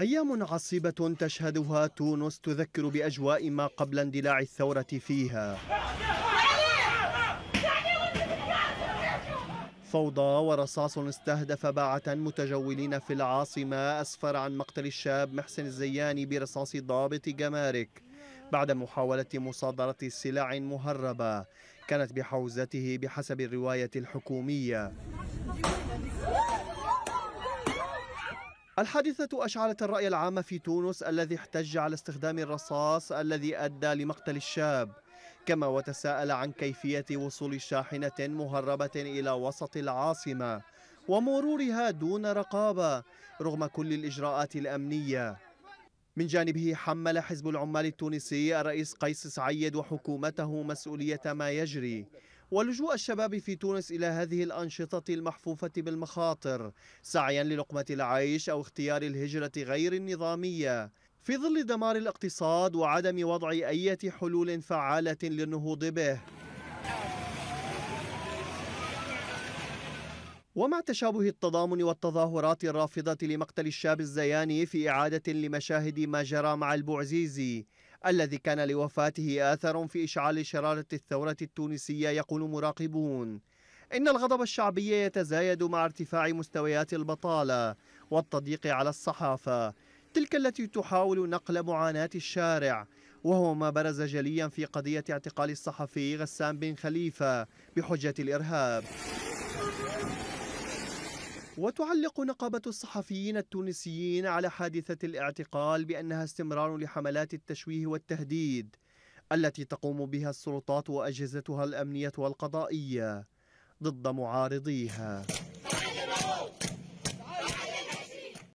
أيام عصيبة تشهدها تونس تذكر بأجواء ما قبل اندلاع الثورة فيها فوضى ورصاص استهدف باعة متجولين في العاصمة أسفر عن مقتل الشاب محسن الزياني برصاص ضابط جمارك بعد محاولة مصادرة سلع مهربة كانت بحوزته بحسب الرواية الحكومية الحادثة أشعلت الرأي العام في تونس الذي احتج على استخدام الرصاص الذي أدى لمقتل الشاب كما وتساءل عن كيفية وصول شاحنة مهربة إلى وسط العاصمة ومرورها دون رقابة رغم كل الإجراءات الأمنية من جانبه حمل حزب العمال التونسي الرئيس قيس سعيد وحكومته مسؤولية ما يجري ولجوء الشباب في تونس إلى هذه الأنشطة المحفوفة بالمخاطر سعيا للقمة العيش أو اختيار الهجرة غير النظامية في ظل دمار الاقتصاد وعدم وضع أي حلول فعالة للنهوض به ومع تشابه التضامن والتظاهرات الرافضة لمقتل الشاب الزياني في إعادة لمشاهد ما جرى مع البوعزيزي الذي كان لوفاته آثر في إشعال شرارة الثورة التونسية يقول مراقبون إن الغضب الشعبي يتزايد مع ارتفاع مستويات البطالة والتضييق على الصحافة تلك التي تحاول نقل معاناة الشارع وهو ما برز جليا في قضية اعتقال الصحفي غسان بن خليفة بحجة الإرهاب وتعلق نقابة الصحفيين التونسيين على حادثة الاعتقال بأنها استمرار لحملات التشويه والتهديد التي تقوم بها السلطات وأجهزتها الأمنية والقضائية ضد معارضيها